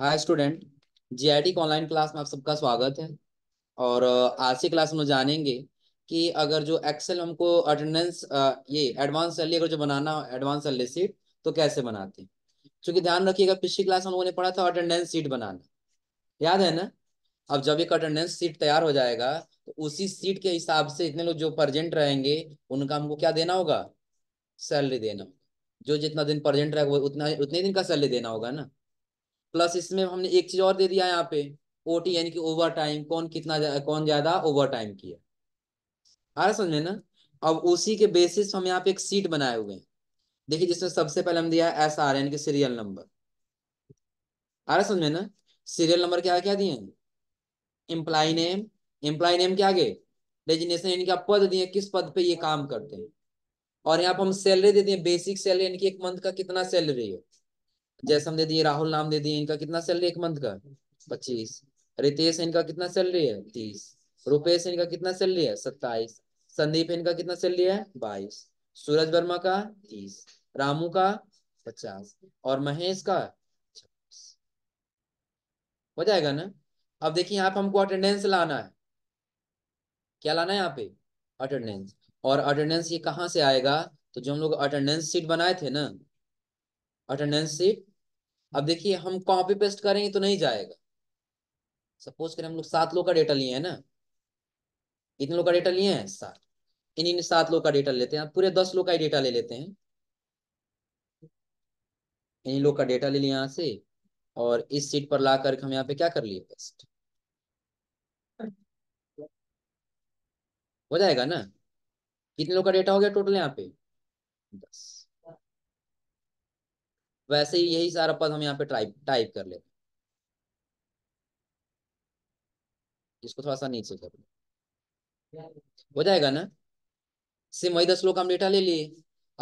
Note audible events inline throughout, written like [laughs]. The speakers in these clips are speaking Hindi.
हाय स्टूडेंट जीआईटी की ऑनलाइन क्लास में आप सबका स्वागत है और आज की क्लास में जानेंगे कि अगर जो एक्सेल हमको अटेंडेंस ये एडवांस सैलरी अगर जो बनाना हो एडवांस सैलरी सीट तो कैसे बनाते हैं क्योंकि ध्यान रखिएगा पिछली क्लास हम लोगों ने पढ़ा था अटेंडेंस सीट बनाना याद है ना अब जब एक अटेंडेंस सीट तैयार हो जाएगा तो उसी सीट के हिसाब से इतने लोग जो प्रजेंट रहेंगे उनका हमको क्या देना होगा सैलरी देना जो जितना दिन प्रजेंट रहेगा उतना उतने दिन का सैलरी देना होगा ना प्लस इसमें हमने एक चीज और दे दिया यहाँ पे ओटी यानी कि ओवर टाइम कौन कितना जा, कौन ज्यादा ओवर टाइम किया आ रहा समझ में ना अब उसी के बेसिस हम यहाँ पे एक सीट बनाए हुए हैं देखिए जिसमें सबसे पहले हम दिया एस आर यानी कि सीरियल नंबर आ रहा समझ में ना सीरियल नंबर क्या क्या दिए एम्प्लाई नेम एम्प्लाई नेम क्या आगे डेजिनेशन यानी कि आप पद दिए किस पद पे ये काम करते हैं और यहाँ पर हम सैलरी दे दिए बेसिक सैलरी यानी कि एक मंथ का कितना सैलरी है जैसम दे दिए राहुल नाम दे दिए इनका कितना सैलरी एक मंथ का पच्चीस रितेश इनका कितना सैलरी है तीस रुपेश इनका कितना सैलरी है सत्ताईस संदीप इनका कितना सैलरी है बाईस सूरज वर्मा का तीस रामू का पचास और महेश का छब्बीस हो जाएगा ना अब देखिए यहाँ पे हमको अटेंडेंस लाना है क्या लाना है यहाँ पे अटेंडेंस और अटेंडेंस ये कहाँ से आएगा तो जो हम लोग अटेंडेंस सीट बनाए थे ना अटेंडेंस सीट अब देखिए हम कॉपी पेस्ट करेंगे तो नहीं जाएगा सपोज करें हम लोग सात लोग का डेटा लिए हैं ना कितने लोग का डेटा लिए हैं सात इन इन सात लोग का डेटा लेते हैं पूरे दस लोग का ही डेटा ले लेते हैं इन लोग का डेटा ले लिया यहाँ से और इस सीट पर ला करके हम यहाँ पे क्या कर लिए पेस्ट हो जाएगा ना कितने लोग का डेटा हो गया टोटल यहाँ पे दस वैसे ही यही सारा पद हम यहाँ पे टाइप टाइप कर लेते इसको थोड़ा सा नीचे कर हो जाएगा ना सिम वही दस लोग हम डेटा ले लिए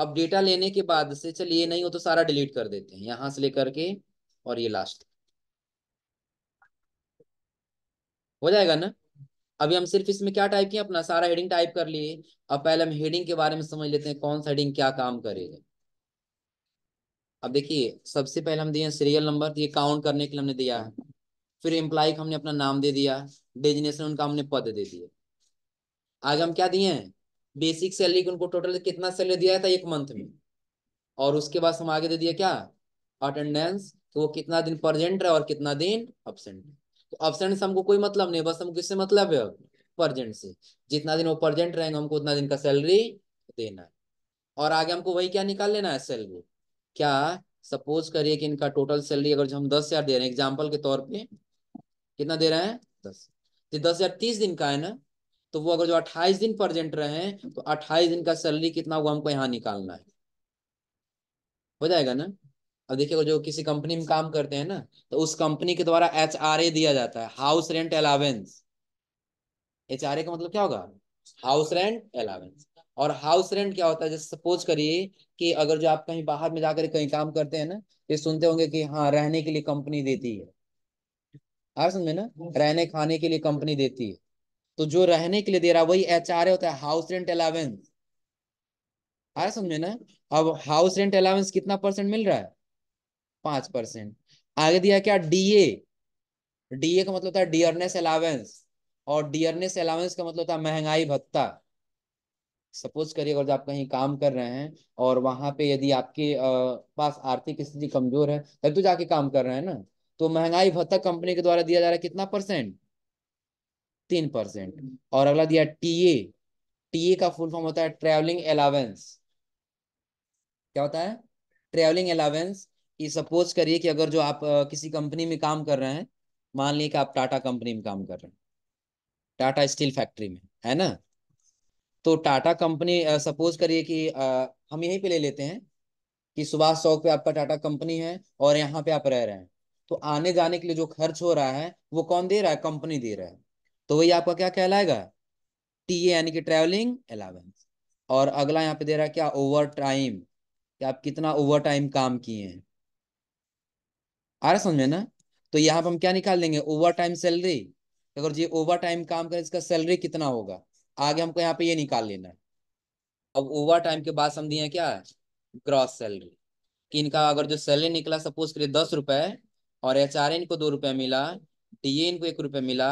अब डेटा लेने के बाद से चलिए नहीं हो तो सारा डिलीट कर देते हैं यहां से लेकर के और ये लास्ट हो जाएगा ना अभी हम सिर्फ इसमें क्या टाइप किए अपना सारा हेडिंग टाइप कर लिए अब पहले हम हेडिंग के बारे में समझ लेते हैं कौन सा हेडिंग क्या काम करेगा अब देखिए सबसे पहले हम दिए सीरियल नंबर तो ये काउंट करने के लिए हमने दिया है फिर एम्प्लॉय का हमने अपना नाम दे दिया डेजिनेशन उनका हमने पद दे दिए आज हम क्या दिए हैं बेसिक सैलरी उनको टोटल कितना सैलरी दिया था एक मंथ में और उसके बाद हम आगे दे दिया क्या अटेंडेंस तो वो कितना दिन प्रजेंट है और कितना दिन अब्सेंट तो अब्सेंट से हमको कोई मतलब नहीं बस हमको इससे मतलब है प्रजेंट से जितना दिन वो प्रजेंट रहेंगे हमको उतना दिन का सैलरी देना है और आगे हमको वही क्या निकाल लेना है सैलरी क्या सपोज करिए कि इनका टोटल सैलरी अगर जो हम दस हजार दे रहे हैं एग्जाम्पल के तौर पे कितना दे रहे हैं दस तो दस हजार तीस दिन का है ना तो वो अगर जो अट्ठाईस दिन प्रजेंट रहे हैं तो अट्ठाईस दिन का सैलरी कितना हुआ हमको यहाँ निकालना है हो जाएगा ना अब देखिए जो किसी कंपनी में काम करते हैं ना तो उस कंपनी के द्वारा एच दिया जाता है हाउस रेंट अलावेंस एच का मतलब क्या होगा हाउस रेंट अलावेंस और हाउस रेंट क्या होता है जैसे सपोज करिए कि अगर जो आप कहीं बाहर में जाकर कहीं काम करते हैं ना ये सुनते होंगे कि हाँ रहने के लिए कंपनी देती है आप समझ ना रहने खाने के लिए कंपनी देती है तो जो रहने के लिए दे रहा है वही एच होता है हाउस रेंट अलावेंस आ समझे ना अब हाउस रेंट अलावेंस कितना परसेंट मिल रहा है पांच परसेंट आगे दिया क्या डीए डीए का मतलब था डियरनेस अलावेंस और डियरनेस अलावेंस का मतलब था महंगाई भत्ता सपोज करिए अगर आप कहीं काम कर रहे हैं और वहां पे यदि आपके पास आर्थिक स्थिति कमजोर है तब तो जाके काम कर रहे हैं ना तो महंगाई भत्ता कंपनी के द्वारा दिया जा रहा है कितना परसेंट तीन परसेंट और अगला दिया टीए टीए का फुल फॉर्म होता है ट्रेवलिंग अलावेंस क्या होता है ट्रेवलिंग अलावेंस ये सपोज करिए कि अगर जो आप किसी कंपनी में काम कर रहे हैं मान लीजिए कि आप टाटा कंपनी में काम कर रहे हैं टाटा स्टील फैक्ट्री में है ना तो टाटा कंपनी सपोज करिए कि आ, हम यहीं पे ले लेते हैं कि सुभाष चौक पे आपका टाटा कंपनी है और यहाँ पे आप रह रहे हैं तो आने जाने के लिए जो खर्च हो रहा है वो कौन दे रहा है कंपनी दे रहा है तो वही आपका क्या कहलाएगा टी यानी कि ट्रेवलिंग अलावेंस और अगला यहाँ पे दे रहा है क्या ओवर टाइम कि आप कितना ओवर टाइम काम किए हैं आ रहा समझे ना तो यहाँ पे हम क्या निकाल देंगे ओवर टाइम सैलरी अगर जी ओवर टाइम काम करे इसका सैलरी कितना होगा आगे हमको यहाँ पे ये निकाल लेना है अब ओवर टाइम के बाद समझिए है क्या ग्रॉस सैलरी कि इनका अगर जो सैलरी निकला सपोज करिए दस रुपए और एच आर इनको दो रुपये मिला डी ए इनको एक रुपया मिला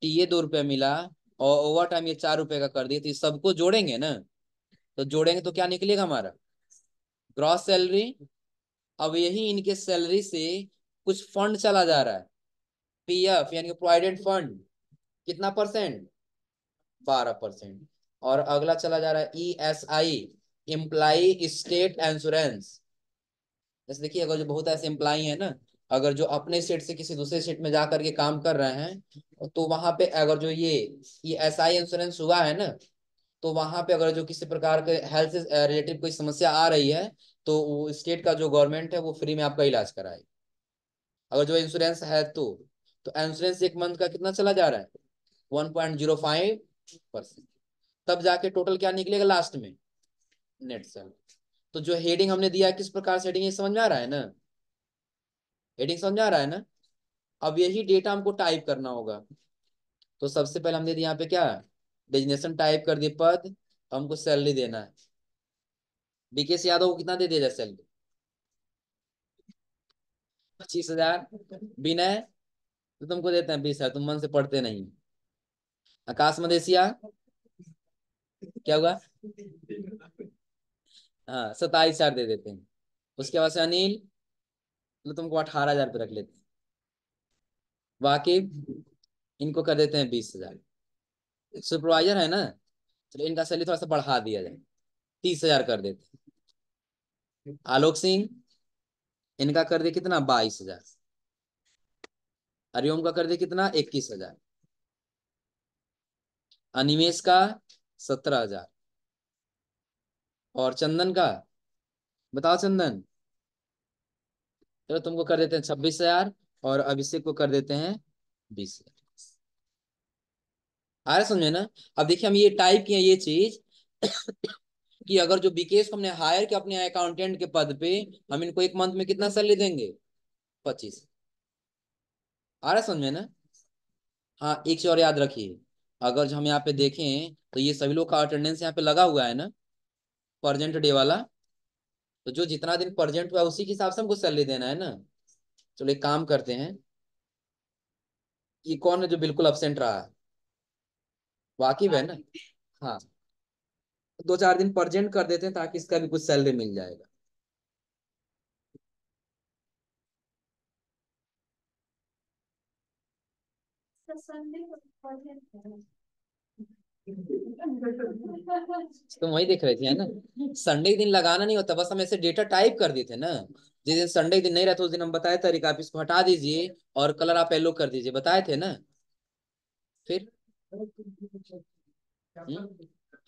टी ए दो रुपये मिला और ओवर टाइम ये चार रुपए का कर दिए तो ये सबको जोड़ेंगे ना तो जोड़ेंगे तो क्या निकलेगा हमारा ग्रॉस सैलरी अब यही इनके सैलरी से कुछ फंड चला जा रहा है एफ यानी प्रोविडेंट फंड कितना परसेंट बारह परसेंट और अगला चला जा रहा है E S I employee state insurance जैसे देखिए अगर जो बहुत ऐसे इम्प्लाई है ना अगर जो अपने स्टेट से किसी दूसरे स्टेट में जा करके काम कर रहे हैं तो वहां पे अगर जो ये ये एस आई इंश्योरेंस हुआ है ना तो वहां पे अगर जो किसी प्रकार के हेल्थ से रिलेटेड कोई समस्या आ रही है तो वो स्टेट का जो गवर्नमेंट है वो फ्री में आपका इलाज कराए अगर जो इंश्योरेंस है तो तो इंश्योरेंस एक मंथ का कितना चला जा रहा है one point zero five percent तब जाके टोटल क्या निकलेगा लास्ट में नेट सेल तो जो हेडिंग हमने दिया किस प्रकार से हेडिंग समझ में आ रहा है ना हेडिंग समझ में आ रहा है ना अब यही डेटा हमको टाइप करना होगा तो सबसे पहले हमने यहाँ पे क्या डेजिनेशन टाइप कर दिए पद तो हमको सैलरी देना है बीके से यादव को कितना दे दिया जाए सैलरी पच्चीस हजार बिना तो तुमको देते हैं बीस हजार तुम मन से पढ़ते नहीं आकाश मदेशिया क्या होगा हाँ सताईस हजार दे देते हैं उसके बाद से अनिल तो तुमको अठारह हजार पे रख लेते हैं वाकिब इनको कर देते हैं बीस हजार सुपरवाइजर है ना चलो इनका सैलरी थोड़ा सा बढ़ा दिया जाए तीस हजार कर देते हैं आलोक सिंह इनका कर दे कितना बाईस हजार हरिओम का कर दे कितना इक्कीस हजार अनिमेश का सत्रह हजार और चंदन का बताओ चंदन चलो तुमको कर देते हैं छब्बीस हजार और अभिषेक को कर देते हैं बीस हजार आ रहा समझे ना अब देखिए हम ये टाइप किए ये चीज [coughs] कि अगर जो बीकेस को हमने हायर किया अपने अकाउंटेंट के पद पे हम इनको एक मंथ में कितना सैलरी देंगे पच्चीस आ रहा समझ में ना हाँ एक चीज और याद रखिए अगर जो हम यहाँ पे देखें तो ये सभी लोग का अटेंडेंस यहाँ पे लगा हुआ है ना प्रजेंट डे वाला तो जो जितना दिन प्रजेंट हुआ उसी के हिसाब से हमको सैलरी देना है ना चलो एक काम करते हैं ये कौन है जो बिल्कुल एबसेंट रहा है वाकिब है ना हाँ दो चार दिन प्रजेंट कर देते हैं ताकि इसका भी कुछ सैलरी मिल जाएगा the [laughs] तुम वही देख रहे थे ना संडे दिन लगाना नहीं होता बस हम ऐसे डेटा टाइप कर देते ना जिस दिन संडे दिन नहीं रहता उस दिन हम बताए तरीका आप इसको हटा दीजिए और कलर आप येलो कर दीजिए बताए थे ना फिर हम्म?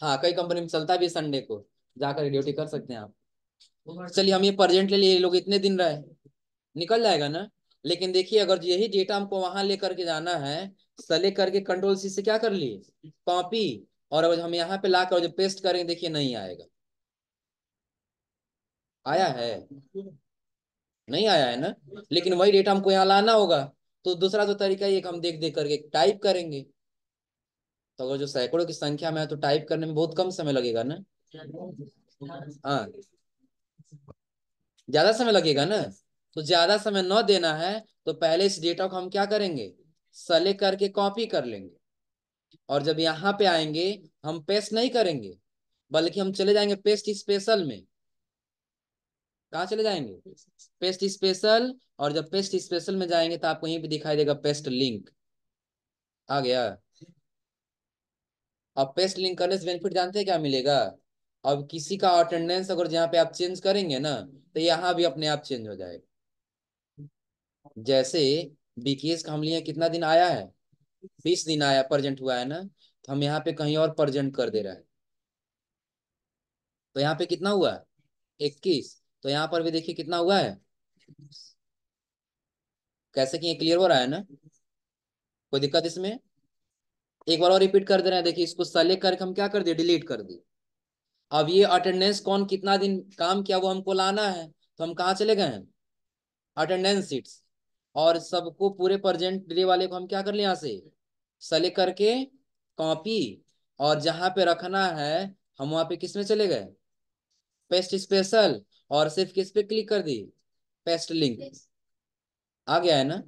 हाँ कई कंपनी में चलता भी संडे को जाकर ड्यूटी कर सकते हैं आप चलिए हम ये प्रजेंट ले लिए लोग इतने दिन रहे निकल जाएगा ना लेकिन देखिए अगर यही डेटा हमको वहां लेकर के जाना है सले करके कंट्रोल सी से क्या कर लिए कॉपी और अब हम यहाँ पे ला कर जब पेस्ट करेंगे देखिए नहीं आएगा आया है नहीं आया है ना लेकिन वही डेटा हमको यहाँ लाना होगा तो दूसरा जो तरीका ये हम देख देख करके टाइप करेंगे तो अगर जो सैकड़ों की संख्या में है तो टाइप करने में बहुत कम समय लगेगा ना हाँ ज्यादा समय लगेगा ना तो ज्यादा समय न देना है तो पहले इस डेटा को हम क्या करेंगे सेलेक्ट करके कॉपी कर लेंगे और जब यहाँ पे आएंगे हम पेस्ट नहीं करेंगे बल्कि हम चले जाएंगे पेस्ट स्पेशल में कहा चले जाएंगे पेस्ट स्पेशल और जब पेस्ट स्पेशल में जाएंगे तो आपको यहीं पे दिखाई देगा पेस्ट लिंक आ गया अब पेस्ट लिंक करने से बेनिफिट जानते हैं क्या मिलेगा अब किसी का अटेंडेंस अगर जहाँ पे आप चेंज करेंगे ना तो यहाँ भी अपने आप चेंज हो जाएगा जैसे बीकेस का हम लिए कितना दिन आया है बीस दिन आया प्रजेंट हुआ है ना तो हम यहाँ पे कहीं और प्रजेंट कर दे रहे हैं तो यहाँ पे कितना हुआ इक्कीस तो यहाँ पर भी देखिए कितना हुआ है कैसे कि ये क्लियर हो रहा है ना कोई दिक्कत इसमें एक बार और रिपीट कर दे रहे हैं देखिए इसको सेलेक्ट करके हम क्या कर दिए डिलीट कर दिए अब ये अटेंडेंस कौन कितना दिन काम किया वो हमको लाना है तो हम कहाँ चले गए हैं अटेंडेंस सीट्स और सबको पूरे प्रेजेंट डे वाले को हम क्या कर ले यहाँ से सेलेक्ट करके कॉपी और जहां पे रखना है हम वहाँ पे किस में चले गए पेस्ट स्पेशल और सिर्फ किस पे क्लिक कर दी पेस्ट लिंक आ गया है ना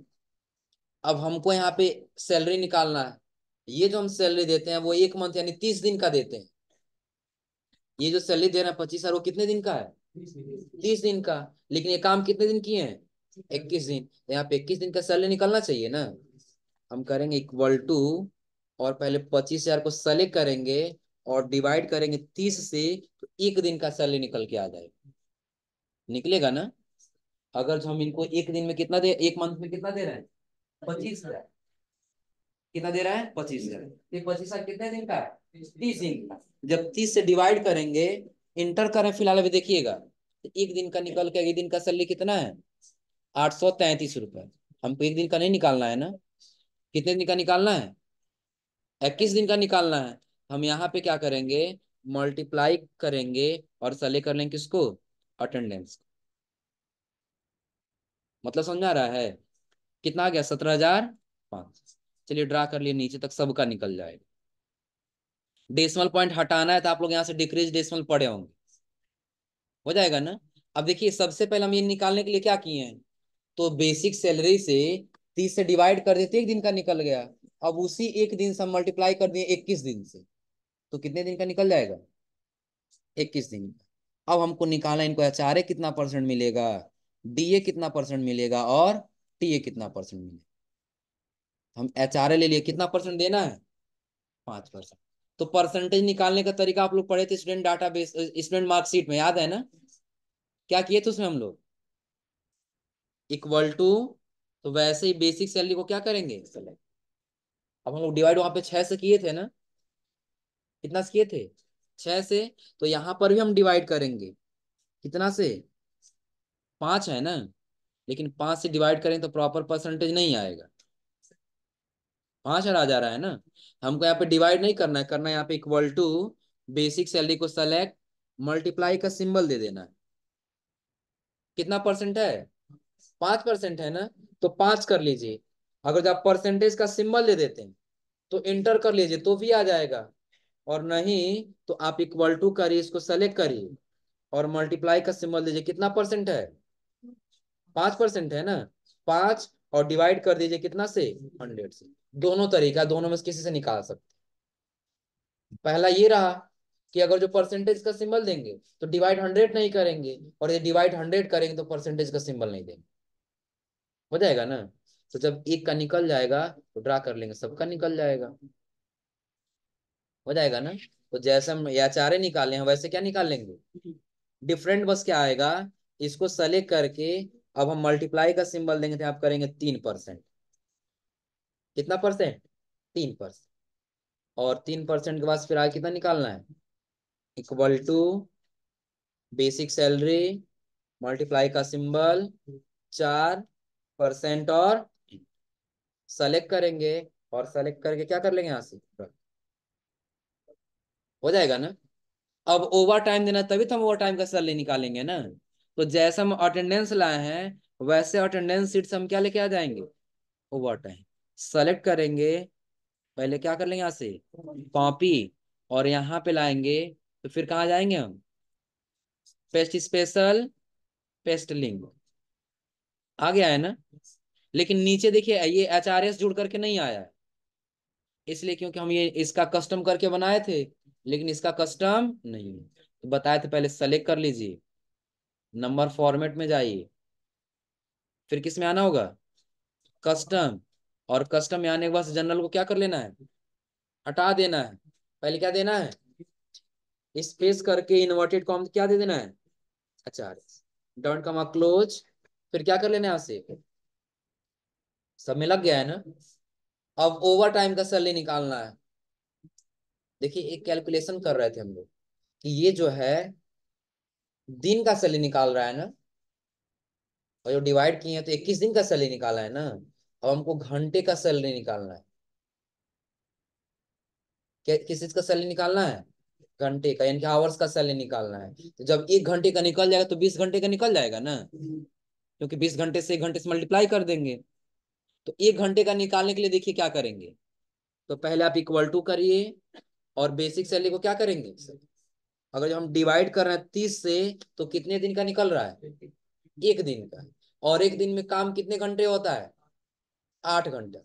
अब हमको यहाँ पे सैलरी निकालना है ये जो हम सैलरी देते हैं वो एक मंथ यानी तीस दिन का देते हैं ये जो सैलरी दे रहे हैं पच्चीस हजार वो कितने दिन का है तीस दिन का लेकिन ये काम कितने दिन किए हैं इक्कीस दिन तो यहाँ पे इक्कीस दिन का सैलरी निकलना चाहिए ना हम करेंगे इक्वल टू और पहले पच्चीस हजार को सले करेंगे और डिवाइड करेंगे तीस से तो एक दिन का सैलरी निकल के आ जाएगा निकलेगा ना अगर जो हम इनको एक दिन में कितना दे एक मंथ में कितना दे रहे हैं पच्चीस हजार कितना दे रहा है पच्चीस हजार तो पच्चीस हजार कितने दिन का है तीस दिन का जब तीस से डिवाइड करेंगे इंटर करें फिलहाल अभी देखिएगा तो एक दिन का निकल के एक दिन का सैलरी कितना है आठ सौ तैतीस रुपए हमको एक दिन का नहीं निकालना है ना कितने दिन का निकालना है इक्कीस दिन का निकालना है हम यहाँ पे क्या करेंगे मल्टीप्लाई करेंगे और सले कर लेंगे किसको अटेंडेंस मतलब समझा रहा है कितना गया सत्रह हजार पाँच चलिए ड्रा कर लिए नीचे तक सबका निकल जाएगा डेसिमल पॉइंट हटाना है तो आप लोग यहाँ से डिक्रीज डेसिमल पड़े होंगे हो जाएगा ना अब देखिए सबसे पहले हम ये निकालने के लिए क्या किए हैं तो बेसिक सैलरी से तीस से डिवाइड कर देते एक दिन का निकल गया अब उसी एक दिन से मल्टीप्लाई कर दिए इक्कीस दिन से तो कितने दिन का निकल जाएगा इक्कीस दिन अब हमको निकालना इनको एच कितना परसेंट मिलेगा डी कितना परसेंट मिलेगा और टी कितना परसेंट मिलेगा हम एच ले लिए कितना परसेंट देना है पांच परसेंट तो परसेंटेज निकालने का तरीका आप लोग पढ़े थे student data base student marksheet में याद है ना क्या किए थे उसमें हम लोग इक्वल टू तो वैसे ही बेसिक सैलरी को क्या करेंगे अब हम लोग डिवाइड वहां पे छह से किए थे ना कितना से किए थे छह से तो यहाँ पर भी हम डिवाइड करेंगे कितना से पांच है ना लेकिन पांच से डिवाइड करें तो प्रॉपर परसेंटेज नहीं आएगा पांच आ जा रहा है ना हमको यहाँ पे डिवाइड नहीं करना है करना यहाँ पे इक्वल टू बेसिक सैलरी को सेलेक्ट मल्टीप्लाई का सिंबल दे देना है कितना परसेंट है पांच परसेंट है ना तो पांच कर लीजिए अगर जब परसेंटेज का सिंबल दे देते हैं तो इंटर कर लीजिए तो भी आ जाएगा और नहीं तो आप इक्वल टू करिए इसको सेलेक्ट करिए और मल्टीप्लाई का सिंबल दीजिए कितना परसेंट है पांच परसेंट है ना पांच और डिवाइड कर दीजिए कितना से हंड्रेड से दोनों तरीका दोनों में किसी से निकाल सकते पहला ये रहा कि अगर जो परसेंटेज का सिंबल देंगे तो डिवाइड हंड्रेड नहीं करेंगे और ये डिवाइड हंड्रेड करेंगे तो परसेंटेज का सिंबल नहीं देंगे हो जाएगा ना तो जब एक का निकल जाएगा तो ड्रा कर लेंगे सबका निकल जाएगा हो जाएगा ना तो जैसे हम या चारे निकाले हैं वैसे क्या निकाल लेंगे डिफरेंट बस क्या आएगा इसको सेलेक्ट करके अब हम मल्टीप्लाई का सिंबल देंगे तो आप करेंगे तीन परसेंट कितना परसेंट तीन परसेंट और तीन परसेंट के बाद फिर आगे कितना निकालना है equal to basic salary multiply का सिंबल चार परसेंट और सेलेक्ट करेंगे और सेलेक्ट करके क्या कर लेंगे यहाँ से हो जाएगा ना अब ओवर टाइम देना तभी तो हम ओवर टाइम का सैलरी निकालेंगे ना तो जैसे हम अटेंडेंस लाए हैं वैसे अटेंडेंस सीट से हम क्या लेके आ जाएंगे ओवर टाइम सेलेक्ट करेंगे पहले क्या कर लेंगे यहाँ से कॉपी और यहाँ पे लाएंगे तो फिर कहाँ जाएंगे हम पेस्ट स्पेशल पेस्ट लिंक आ गया है ना लेकिन नीचे देखिए ये एच आर एस जुड़ करके नहीं आया इसलिए क्योंकि हम ये इसका कस्टम करके बनाए थे लेकिन इसका कस्टम नहीं तो बताए थे पहले सेलेक्ट कर लीजिए नंबर फॉर्मेट में जाइए फिर किस में आना होगा कस्टम और कस्टम में आने के बाद जनरल को क्या कर लेना है हटा देना है पहले क्या देना है स्पेस करके इन्वर्टेड कॉम क्या दे देना है अच्छा डॉट कॉम क्लोज फिर क्या कर लेना है आपसे सब में लग गया है ना अब ओवर टाइम का सैलरी निकालना है देखिए एक कैलकुलेशन कर रहे थे हम लोग कि ये जो है दिन का सैलरी निकाल रहा है ना और जो डिवाइड किए हैं तो इक्कीस दिन का सैलरी निकाला है ना अब हमको घंटे का सैलरी निकालना है किस चीज का सैलरी निकालना है घंटे का यानी कि आवर्स का सैलरी निकालना है तो जब एक घंटे का निकल जाएगा तो बीस घंटे का निकल जाएगा ना क्योंकि बीस घंटे से एक घंटे से मल्टीप्लाई कर देंगे तो एक घंटे का निकालने के लिए देखिए क्या करेंगे तो पहले आप इक्वल टू करिए और बेसिक सैलरी को क्या करेंगे अगर जब हम डिवाइड कर रहे हैं तीस से तो कितने दिन का निकल रहा है एक दिन का और एक दिन में काम कितने घंटे होता है आठ घंटा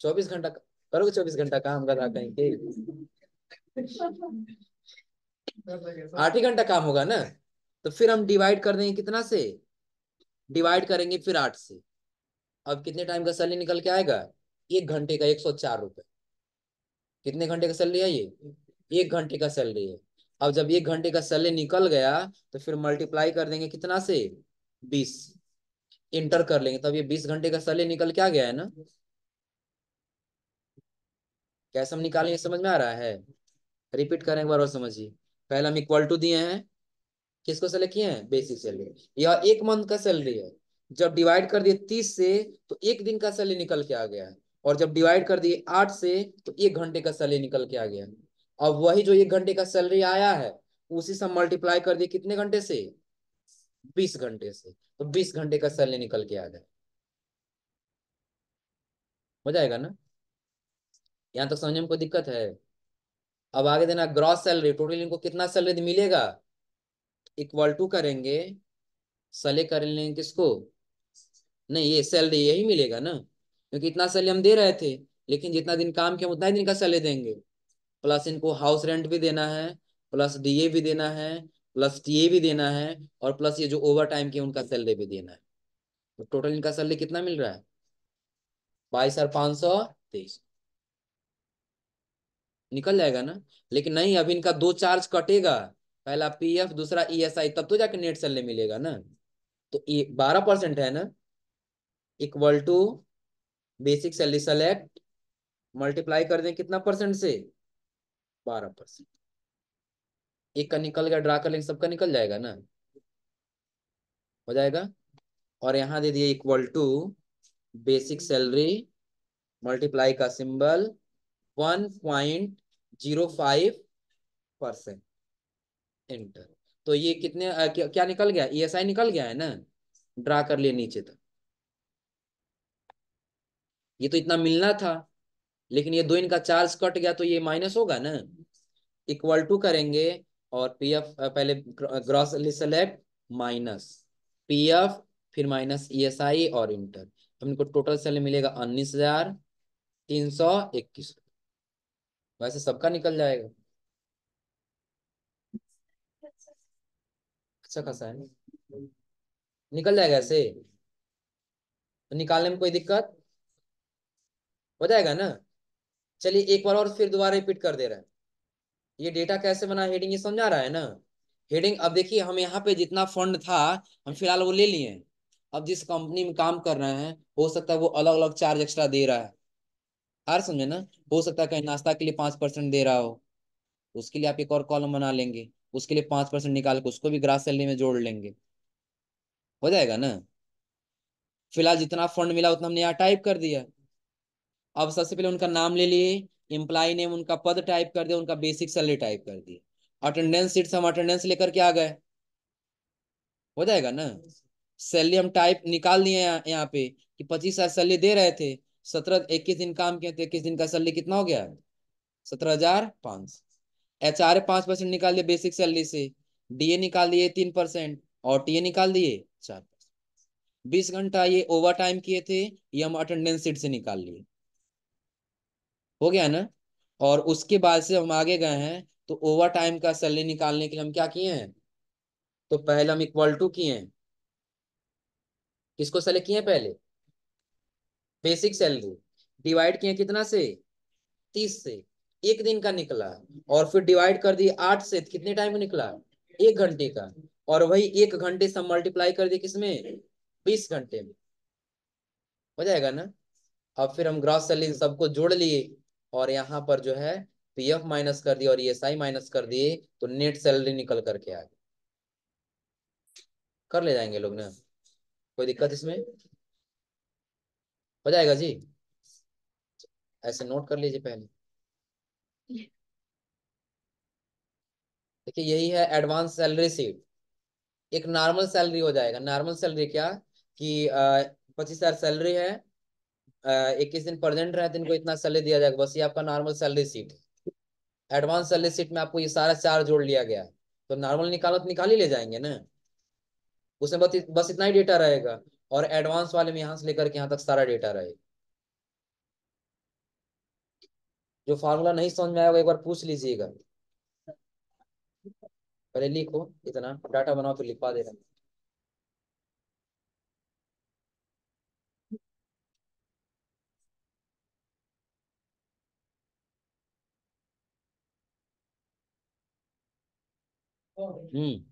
चौबीस घंटा करोगे चौबीस घंटा काम कर रहा कहीं आठ ही घंटा काम होगा ना तो फिर हम डिवाइड कर देंगे कितना से डिवाइड करेंगे फिर आठ से अब कितने टाइम का सैलरी निकल के आएगा एक घंटे का एक सौ चार रुपये कितने घंटे का सैलरी है ये एक घंटे का सैलरी है अब जब एक घंटे का सैलरी निकल गया तो फिर मल्टीप्लाई कर देंगे कितना से बीस इंटर कर लेंगे तब ये बीस घंटे का सैलरी निकल के आ गया है ना कैसे हम निकालेंगे समझ में आ रहा है रिपीट करें एक बार और समझिए पहले हम इक्वल टू दिए हैं किसको सेलेक्ट किए हैं बेसिक सैलरी यह एक मंथ का सैलरी है जब डिवाइड कर दिए तीस से तो एक दिन का सैलरी निकल के आ गया और जब डिवाइड कर दिए आठ से तो एक घंटे का सैलरी निकल के आ गया अब वही जो एक घंटे का सैलरी आया है उसी से मल्टीप्लाई कर दिए कितने घंटे से बीस घंटे से तो बीस घंटे का सैलरी निकल के आ गया हो जाएगा ना यहाँ तक तो समझ में कोई दिक्कत है अब आगे देना ग्रॉस सैलरी टोटल इनको कितना सैलरी मिलेगा इक्वल टू करेंगे सले कर लेंगे किसको नहीं ये सैलरी यही मिलेगा ना क्योंकि इतना सैलरी हम दे रहे थे लेकिन जितना दिन काम किया उतना ही दिन का सैलरी देंगे प्लस इनको हाउस रेंट भी देना है प्लस डीए भी देना है प्लस टीए भी देना है और प्लस ये जो ओवर टाइम किए उनका सैलरी भी देना है तो टोटल इनका सैलरी कितना मिल रहा है बाईस हजार पाँच सौ तेईस निकल जाएगा ना लेकिन नहीं अभी इनका दो चार्ज कटेगा पहला पी एफ दूसरा ई एस आई तब तो जाके नेट सैलरी मिलेगा ना तो बारह परसेंट है ना equal to basic salary select multiply कर दें कितना परसेंट से बारह परसेंट एक का निकल गया ड्रा कर लेंगे सबका निकल जाएगा ना हो जाएगा और यहाँ दे दिए equal to basic salary multiply का symbol one point zero five percent enter तो ये कितने आ, क्या, क्या निकल गया ईएसआई e निकल गया है ना ड्रा कर लिए नीचे तक ये तो इतना मिलना था लेकिन ये दो इनका चार्ज कट गया तो ये माइनस होगा ना इक्वल टू करेंगे और पी एफ पहले gross select minus P F फिर माइनस ई एस आई और इंटर हमको टोटल सेल मिलेगा उन्नीस हजार तीन सौ इक्कीस वैसे सबका निकल जाएगा अच्छा खासा है निकल जाएगा ऐसे तो निकालने में कोई दिक्कत हो जाएगा ना चलिए एक बार और फिर दोबारा रिपीट कर दे रहे हैं ये डेटा कैसे बना हेडिंग ये समझा रहा है ना हेडिंग अब देखिए हम यहाँ पे जितना फंड था हम फिलहाल वो ले लिए अब जिस कंपनी में काम कर रहे हैं हो सकता है वो अलग अलग चार्ज एक्स्ट्रा दे रहा है हर समझे ना हो सकता है कहीं नाश्ता के लिए पांच परसेंट दे रहा हो उसके लिए आप एक और कॉलम बना लेंगे उसके लिए पांच परसेंट निकाल के उसको भी ग्रास सैलरी में जोड़ लेंगे हो जाएगा ना फिलहाल जितना फंड मिला उतना हमने यहाँ टाइप कर दिया अब सबसे पहले उनका नाम ले लिए इम्प्लाय नेम उनका पद टाइप कर दिया उनका बेसिक सैलरी टाइप कर दिए अटेंडेंस सीट हम अटेंडेंस लेकर के आ गए हो जाएगा ना सैलरी हम टाइप निकाल दिए यहाँ पे कि पच्चीस हजार सैलरी दे रहे थे सत्रह इक्कीस दिन काम किए थे इक्कीस दिन का सैलरी कितना हो गया सत्रह हजार पाँच एच आर पांच परसेंट निकाल दिया बेसिक सैलरी से डीए निकाल दिए तीन परसेंट और टीए निकाल दिए चार बीस घंटा ये ओवर टाइम किए थे ये हम अटेंडेंस सीट से निकाल लिए हो गया ना और उसके बाद से हम आगे गए हैं तो ओवर टाइम का सैलरी निकालने के लिए हम क्या किए हैं तो पहले हम इक्वल टू किए हैं किसको सेलेक्ट किए पहले बेसिक सैलरी डिवाइड किए कितना से तीस से एक दिन का निकला और फिर डिवाइड कर दिए आठ से तो कितने टाइम का निकला एक घंटे का और वही एक घंटे से मल्टीप्लाई कर दिए किसमें बीस घंटे में हो जाएगा ना अब फिर हम ग्रॉस सेलिंग सबको जोड़ लिए और यहाँ पर जो है पी एफ माइनस कर दिए और ई एस आई माइनस कर दिए तो नेट सैलरी निकल करके आ गई कर ले जाएंगे लोग ना कोई दिक्कत इसमें हो जाएगा जी ऐसे नोट कर लीजिए पहले देखिए यही है एडवांस सैलरी सीट एक नॉर्मल सैलरी हो जाएगा नॉर्मल सैलरी क्या कि पच्चीस हजार सैलरी है इक्कीस दिन प्रेजेंट रहते इनको इतना सैलरी दिया जाएगा बस ये आपका normal salary sheet advance salary sheet में आपको ये सारा चार जोड़ लिया गया तो नॉर्मल निकालो तो निकाल ही ले जाएंगे ना उसमें बस इतना ही डेटा रहेगा और एडवांस वाले में यहाँ से लेकर के यहाँ तक सारा डेटा रहेगा जो फार्मूला नहीं समझ में आया वो एक बार पूछ लीजिएगा पहले लिखो इतना डाटा बनाओ फिर तो लिखवा दे रहे हम्म।,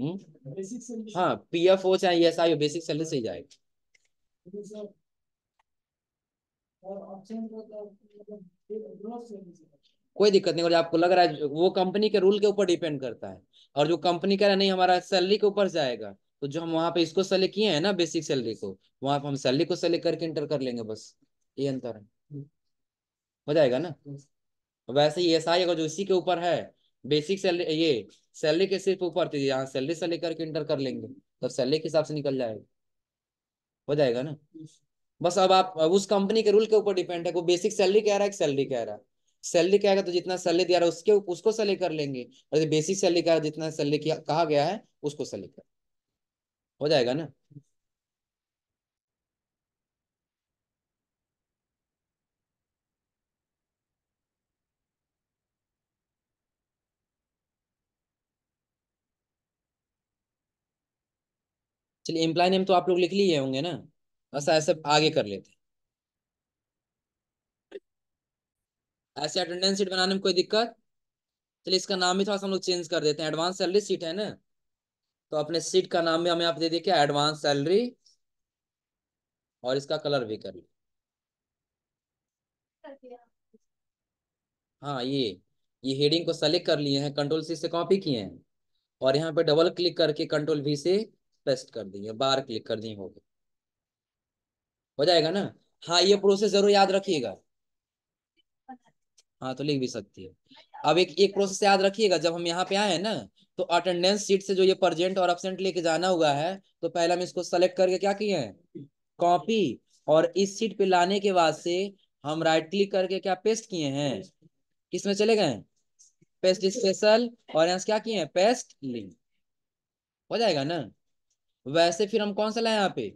हम्म हाँ पी एफ ओ चाहे ई एस बेसिक सैलरी से ही जाएगा तो मतलब कोई दिक्कत नहीं और आपको लग रहा है वो कंपनी के रूल के ऊपर डिपेंड करता है और जो कंपनी कह रहा है नहीं हमारा सैलरी के ऊपर जाएगा तो जो हम वहाँ पे इसको सेलेक्ट किए हैं ना बेसिक सैलरी को वहाँ पे हम सैलरी को सेलेक्ट करके इंटर कर लेंगे बस ये अंतर है हो हम्म। जाएगा ना वैसे ही एस आई अगर जो इसी के ऊपर है बेसिक सैलरी ये सैलरी के सिर्फ ऊपर थी यहाँ सैलरी से लेकर इंटर कर लेंगे तब सैलरी के हिसाब से निकल जाएगा हो जाएगा ना बस अब आप अब उस कंपनी के रूल के ऊपर डिपेंड है वो बेसिक सैलरी कह रहा है सैलरी कह रहा है सैलरी कहेगा तो जितना सैलरी दिया रहा है उसके उसको सैलरी कर लेंगे और बेसिक सैलरी कह रहा जितना सैलरी कहा गया है उसको सैलरी कर हो जाएगा ना चलिए एम्प्लॉय नेम तो आप लोग लिख लिए होंगे ना बस ऐसे आगे कर लेते ऐसे अटेंडेंस सीट बनाने में कोई दिक्कत चलिए इसका नाम ही थोड़ा सा हम लोग चेंज कर देते हैं एडवांस सैलरी सीट है ना तो अपने सीट का नाम भी हमें आप दे दिए क्या एडवांस सैलरी और इसका कलर भी कर लिया हाँ ये ये हेडिंग को सेलेक्ट कर लिए हैं कंट्रोल सी से कॉपी किए हैं और यहाँ पे डबल क्लिक करके कंट्रोल वी से पेस्ट कर देंगे बार क्लिक कर दिए हो गए हो जाएगा ना हाँ ये प्रोसेस जरूर याद रखिएगा हाँ तो लिख भी सकती है अब एक एक प्रोसेस याद रखिएगा जब हम यहाँ पे आए हैं ना तो अटेंडेंस सीट से जो ये प्रजेंट और एबसेंट लेके जाना हुआ है तो पहले हम इसको सेलेक्ट करके क्या किए हैं कॉपी और इस सीट पे लाने के बाद से हम राइट क्लिक करके क्या पेस्ट किए हैं किसमें चले गए पेस्ट स्पेशल और यहाँ से क्या किए हैं पेस्ट लिंक हो जाएगा ना वैसे फिर हम कौन सा लाए यहाँ पे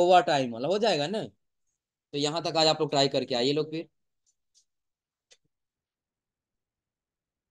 ओवर टाइम वाला हो जाएगा ना तो यहाँ तक आज आप लोग ट्राई करके आइए लोग फिर